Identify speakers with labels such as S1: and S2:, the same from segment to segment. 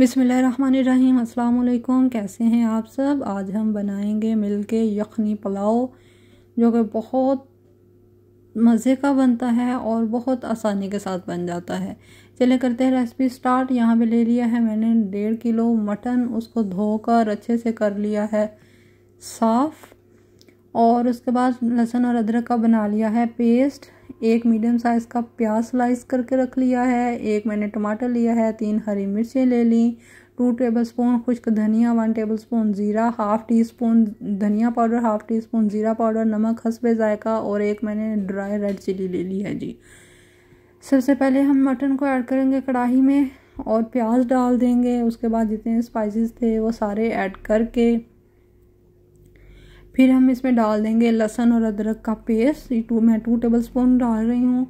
S1: बिसमीम अल्लाम कैसे हैं आप सब आज हम बनाएंगे मिलके यखनी पुलाव जो कि बहुत मज़े का बनता है और बहुत आसानी के साथ बन जाता है चले करते हैं रेसिपी स्टार्ट यहाँ पे ले लिया है मैंने डेढ़ किलो मटन उसको धोकर अच्छे से कर लिया है साफ़ और उसके बाद लहसुन और अदरक का बना लिया है पेस्ट एक मीडियम साइज़ का प्याज स्लाइस करके रख लिया है एक मैंने टमाटर लिया है तीन हरी मिर्चें ले ली टू टेबल स्पून खुश्क धनिया वन टेबल स्पून ज़ीरा हाफ़ टी स्पून धनिया पाउडर हाफ़ टी स्पून ज़ीरा पाउडर नमक हंसबे ज़ायका और एक मैंने ड्राई रेड चिली ले ली है जी सबसे पहले हम मटन को ऐड करेंगे कढ़ाई में और प्याज डाल देंगे उसके बाद जितने स्पाइसेस थे वो सारे ऐड करके फिर हम इसमें डाल देंगे लहसुन और अदरक का पेस्ट ये टू मैं टू टेबल स्पून डाल रही हूँ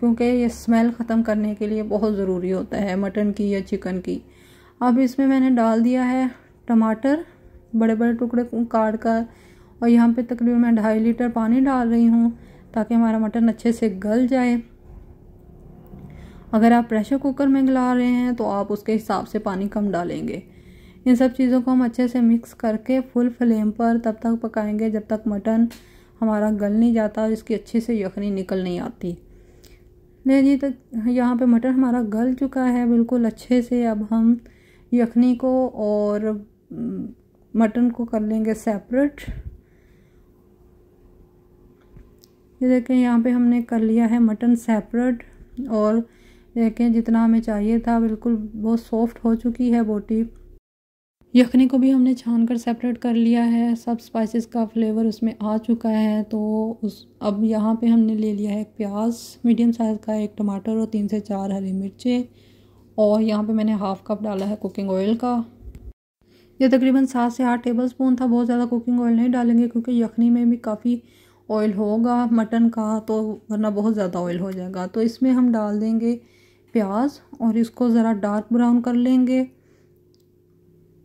S1: क्योंकि ये स्मेल ख़त्म करने के लिए बहुत ज़रूरी होता है मटन की या चिकन की अब इसमें मैंने डाल दिया है टमाटर बड़े बड़े टुकड़े काट कर और यहाँ पे तकरीबन मैं ढाई लीटर पानी डाल रही हूँ ताकि हमारा मटन अच्छे से गल जाए अगर आप प्रेशर कुकर में गला रहे हैं तो आप उसके हिसाब से पानी कम डालेंगे इन सब चीज़ों को हम अच्छे से मिक्स करके फुल फ्लेम पर तब तक पकाएंगे जब तक मटन हमारा गल नहीं जाता और इसकी अच्छे से यखनी निकल नहीं आती ले जी तक तो यहाँ पे मटन हमारा गल चुका है बिल्कुल अच्छे से अब हम यखनी को और मटन को कर लेंगे सेपरेट ये देखें यहाँ पे हमने कर लिया है मटन सेपरेट और देखें जितना हमें चाहिए था बिल्कुल बहुत सॉफ्ट हो चुकी है बोटी यखनी को भी हमने छान कर सेपरेट कर लिया है सब स्पाइसेस का फ्लेवर उसमें आ चुका है तो उस अब यहाँ पे हमने ले लिया है एक प्याज मीडियम साइज़ का एक टमाटर और तीन से चार हरी मिर्चें और यहाँ पे मैंने हाफ़ कप डाला है कुकिंग ऑयल का ये तकरीबन सात से आठ टेबल स्पून था बहुत ज़्यादा कुकिंग ऑयल नहीं डालेंगे क्योंकि यखनी में भी काफ़ी ऑयल होगा मटन का तो वरना बहुत ज़्यादा ऑयल हो जाएगा तो इसमें हम डाल देंगे प्याज और इसको ज़रा डार्क ब्राउन कर लेंगे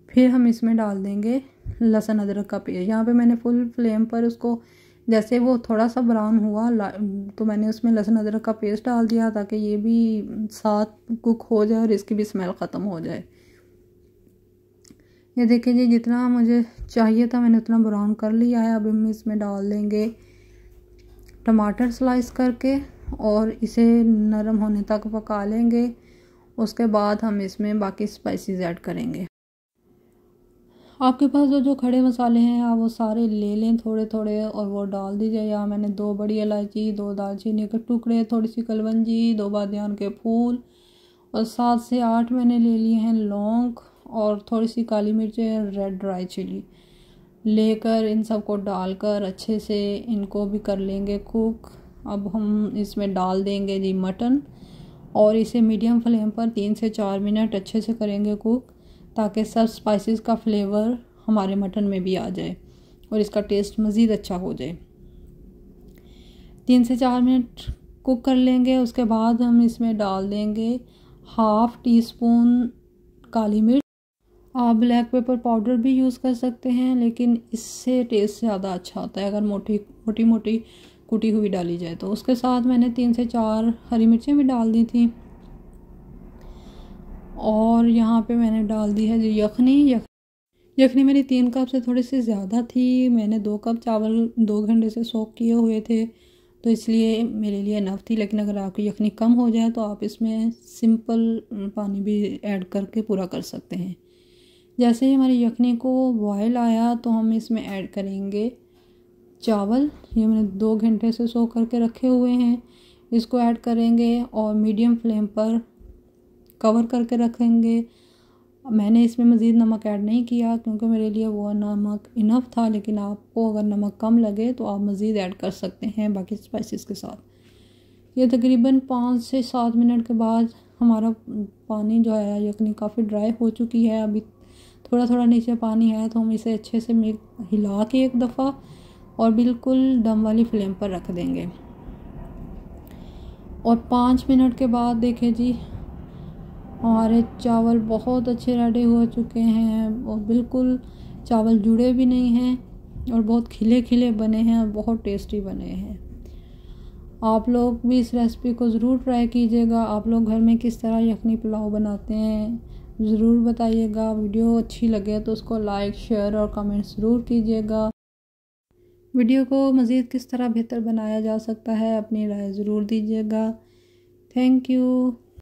S1: फिर हम इसमें डाल देंगे लहसुन अदरक का पेस्ट यहाँ पे मैंने फुल फ्लेम पर उसको जैसे वो थोड़ा सा ब्राउन हुआ तो मैंने उसमें लहसुन अदरक का पेस्ट डाल दिया ताकि ये भी साथ कुक हो जाए और इसकी भी स्मेल ख़त्म हो जाए ये देखिए जी जितना मुझे चाहिए था मैंने उतना ब्राउन कर लिया है अब हम इसमें डाल देंगे टमाटर स्लाइस करके और इसे नरम होने तक पका लेंगे उसके बाद हम इसमें बाकी स्पाइसेस ऐड करेंगे आपके पास जो जो खड़े मसाले हैं आप वो सारे ले लें थोड़े थोड़े और वो डाल दीजिए या मैंने दो बड़ी इलायची दो दालचीनी के टुकड़े थोड़ी सी कलवंजी दो बादियान के फूल और सात से आठ मैंने ले लिए हैं लौंग और थोड़ी सी काली मिर्चें रेड ड्राई चिली लेकर इन सब को डालकर अच्छे से इनको भी कर लेंगे कुक अब हम इसमें डाल देंगे जी मटन और इसे मीडियम फ्लेम पर तीन से चार मिनट अच्छे से करेंगे कुक ताकि सब स्पाइसेस का फ्लेवर हमारे मटन में भी आ जाए और इसका टेस्ट मज़ीद अच्छा हो जाए तीन से चार मिनट कुक कर लेंगे उसके बाद हम इसमें डाल देंगे हाफ़ टी स्पून काली मिर्च आप ब्लैक पेपर पाउडर भी यूज़ कर सकते हैं लेकिन इससे टेस्ट ज़्यादा अच्छा आता है अगर मोटी मोटी मोटी कुटी हुई डाली जाए तो उसके साथ मैंने तीन से चार हरी मिर्चें भी डाल दी थी और यहाँ पे मैंने डाल दी है जो यखनी यख यखनी मेरी तीन कप से थोड़ी सी ज़्यादा थी मैंने दो कप चावल दो घंटे से सोख किए हुए थे तो इसलिए मेरे लिए नफ थी लेकिन अगर आपकी यखनी कम हो जाए तो आप इसमें सिंपल पानी भी ऐड करके पूरा कर सकते हैं जैसे ही हमारी यखनी को बॉयल आया तो हम इसमें ऐड करेंगे चावल ये मैंने दो घंटे से सो करके रखे हुए हैं इसको ऐड करेंगे और मीडियम फ्लेम पर कवर करके रखेंगे मैंने इसमें मज़ीद नमक ऐड नहीं किया क्योंकि मेरे लिए वो नमक इनफ था लेकिन आपको अगर नमक कम लगे तो आप मज़ीद ऐड कर सकते हैं बाकी स्पाइसेस के साथ ये तकरीबन पाँच से सात मिनट के बाद हमारा पानी जो है यकनी काफ़ी ड्राई हो चुकी है अभी थोड़ा थोड़ा नीचे पानी है तो हम इसे अच्छे से हिला के एक दफ़ा और बिल्कुल दम वाली फ्लेम पर रख देंगे और पाँच मिनट के बाद देखें जी हमारे चावल बहुत अच्छे रेडी हो चुके हैं और बिल्कुल चावल जुड़े भी नहीं हैं और बहुत खिले खिले बने हैं और बहुत टेस्टी बने हैं आप लोग भी इस रेसिपी को ज़रूर ट्राई कीजिएगा आप लोग घर में किस तरह यखनी पुलाव बनाते हैं ज़रूर बताइएगा वीडियो अच्छी लगे तो उसको लाइक शेयर और कमेंट ज़रूर कीजिएगा वीडियो को मज़ीद किस तरह बेहतर बनाया जा सकता है अपनी राय ज़रूर दीजिएगा थैंक यू